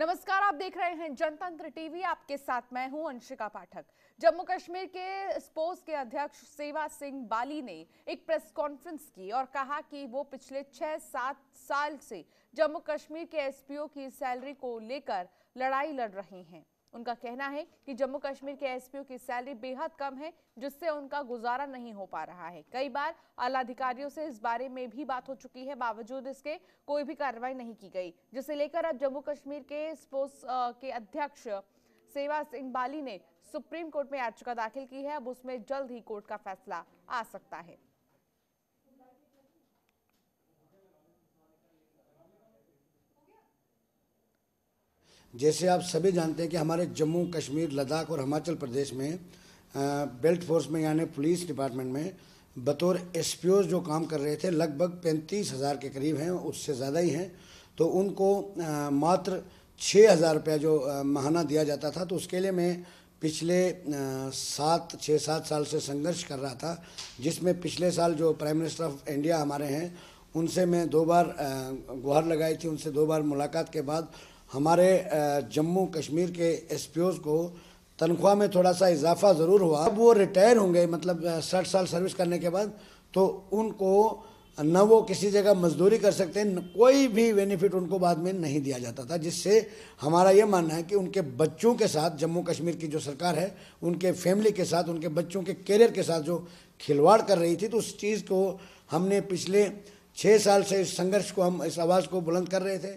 नमस्कार आप देख रहे हैं जनतंत्र टीवी आपके साथ मैं हूं अंशिका पाठक जम्मू कश्मीर के स्पोर्ट्स के अध्यक्ष सेवा सिंह बाली ने एक प्रेस कॉन्फ्रेंस की और कहा कि वो पिछले छह सात साल से जम्मू कश्मीर के एसपीओ की सैलरी को लेकर लड़ाई लड़ रहे हैं उनका कहना है कि जम्मू कश्मीर के एसपीओ की सैलरी बेहद कम है जिससे उनका गुजारा नहीं हो पा रहा है कई बार आला अधिकारियों से इस बारे में भी बात हो चुकी है बावजूद इसके कोई भी कार्रवाई नहीं की गई जिसे लेकर अब जम्मू कश्मीर के स्पोर्ट्स के अध्यक्ष सेवा सिंह बाली ने सुप्रीम कोर्ट में याचिका दाखिल की है अब उसमें जल्द ही कोर्ट का फैसला आ सकता है जैसे आप सभी जानते हैं कि हमारे जम्मू कश्मीर लद्दाख और हिमाचल प्रदेश में बेल्ट फोर्स में यानी पुलिस डिपार्टमेंट में बतौर एस जो काम कर रहे थे लगभग पैंतीस हज़ार के करीब हैं उससे ज़्यादा ही हैं तो उनको आ, मात्र छः हज़ार रुपया जो महाना दिया जाता था तो उसके लिए मैं पिछले सात छः सात साल से संघर्ष कर रहा था जिसमें पिछले साल जो प्राइम मिनिस्टर ऑफ इंडिया हमारे हैं उनसे मैं दो बार गुहार लगाई थी उनसे दो बार मुलाकात के बाद हमारे जम्मू कश्मीर के एस को तनख्वाह में थोड़ा सा इजाफा ज़रूर हुआ अब वो रिटायर होंगे मतलब साठ साल सर्विस करने के बाद तो उनको न वो किसी जगह मजदूरी कर सकते हैं कोई भी बेनिफिट उनको बाद में नहीं दिया जाता था जिससे हमारा ये मानना है कि उनके बच्चों के साथ जम्मू कश्मीर की जो सरकार है उनके फैमिली के साथ उनके बच्चों के करियर के साथ जो खिलवाड़ कर रही थी तो उस चीज़ को हमने पिछले छः साल से इस संघर्ष को हम इस आवाज़ को बुलंद कर रहे थे